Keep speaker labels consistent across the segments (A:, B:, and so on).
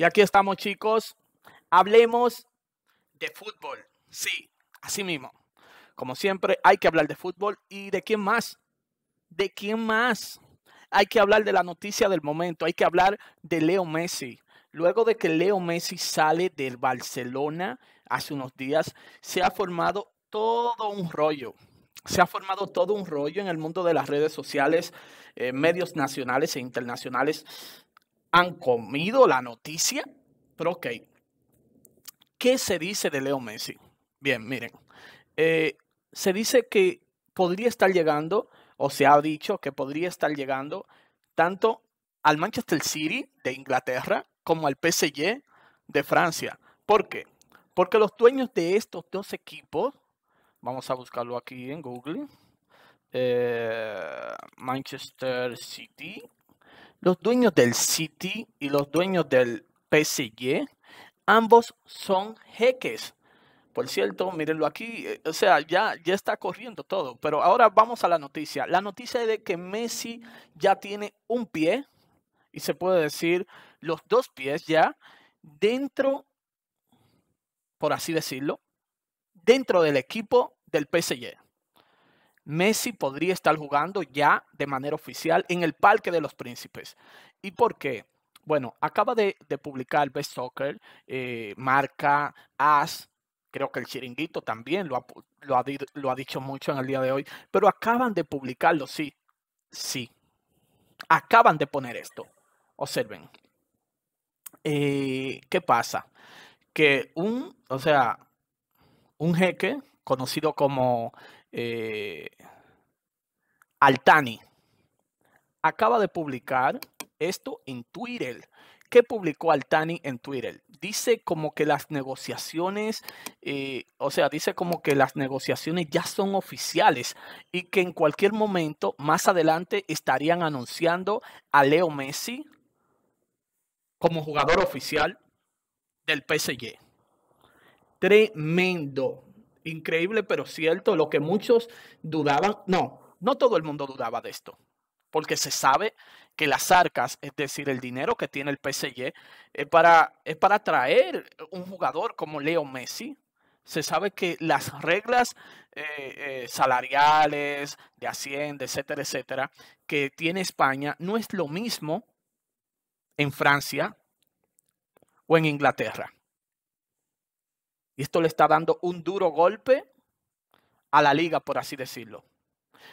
A: Y aquí estamos, chicos. Hablemos de fútbol. Sí, así mismo. Como siempre, hay que hablar de fútbol. ¿Y de quién más? ¿De quién más? Hay que hablar de la noticia del momento. Hay que hablar de Leo Messi. Luego de que Leo Messi sale del Barcelona hace unos días, se ha formado todo un rollo. Se ha formado todo un rollo en el mundo de las redes sociales, eh, medios nacionales e internacionales, han comido la noticia, pero ok. ¿Qué se dice de Leo Messi? Bien, miren, eh, se dice que podría estar llegando, o se ha dicho que podría estar llegando tanto al Manchester City de Inglaterra como al PSG de Francia. ¿Por qué? Porque los dueños de estos dos equipos, vamos a buscarlo aquí en Google, eh, Manchester City los dueños del City y los dueños del PSG, ambos son jeques. Por cierto, mírenlo aquí, eh, o sea, ya, ya está corriendo todo. Pero ahora vamos a la noticia. La noticia es de que Messi ya tiene un pie, y se puede decir los dos pies ya, dentro, por así decirlo, dentro del equipo del PSG. Messi podría estar jugando ya de manera oficial en el Parque de los Príncipes. ¿Y por qué? Bueno, acaba de, publicar Best Soccer, eh, marca AS, creo que el chiringuito también lo ha, dicho mucho en el día de hoy, pero acaban de publicarlo, sí, sí. Acaban de poner esto. Observen. Eh, ¿Qué pasa? Que un, o sea, un jeque conocido como eh, Altani acaba de publicar esto en Twitter. ¿Qué publicó Altani en Twitter? Dice como que las negociaciones, eh, o sea, dice como que las negociaciones ya son oficiales y que en cualquier momento más adelante estarían anunciando a Leo Messi como jugador oficial del PSG. Tremendo, increíble pero cierto, lo que muchos dudaban, no, no todo el mundo dudaba de esto, porque se sabe que las arcas, es decir, el dinero que tiene el PSG, es para, es para traer un jugador como Leo Messi. Se sabe que las reglas eh, eh, salariales, de Hacienda, etcétera, etcétera, que tiene España no es lo mismo en Francia o en Inglaterra. Y esto le está dando un duro golpe a la liga, por así decirlo.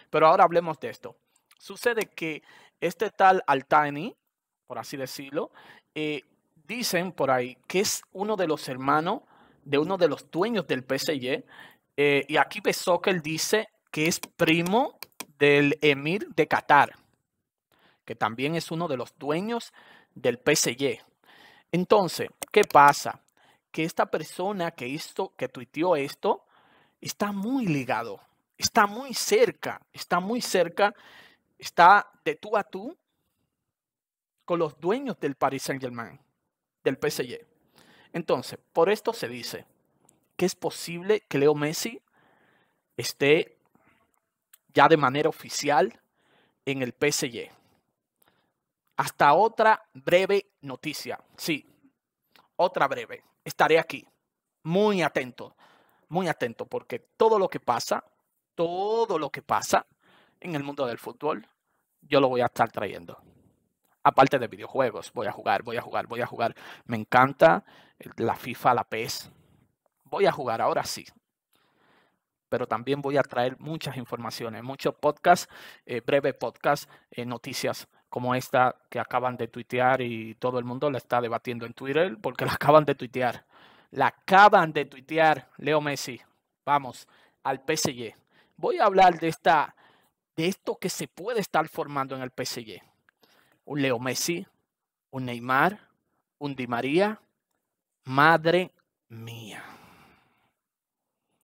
A: Pero ahora hablemos de esto. Sucede que este tal Altani, por así decirlo, eh, dicen por ahí que es uno de los hermanos de uno de los dueños del PSG. Eh, y aquí Besokel dice que es primo del emir de Qatar, que también es uno de los dueños del PSG. Entonces, ¿qué pasa? que esta persona que hizo, que tuiteó esto, está muy ligado, está muy cerca, está muy cerca, está de tú a tú con los dueños del Paris Saint Germain, del PSG. Entonces, por esto se dice que es posible que Leo Messi esté ya de manera oficial en el PSG. Hasta otra breve noticia. Sí, otra breve estaré aquí, muy atento, muy atento, porque todo lo que pasa, todo lo que pasa en el mundo del fútbol, yo lo voy a estar trayendo. Aparte de videojuegos, voy a jugar, voy a jugar, voy a jugar. Me encanta la FIFA, la PES. Voy a jugar ahora sí, pero también voy a traer muchas informaciones, muchos podcasts, eh, breve podcasts, eh, noticias como esta que acaban de tuitear y todo el mundo la está debatiendo en Twitter porque la acaban de tuitear. La acaban de tuitear Leo Messi. Vamos, al PSG. Voy a hablar de esta de esto que se puede estar formando en el PSG. Un Leo Messi, un Neymar, un Di María. Madre mía.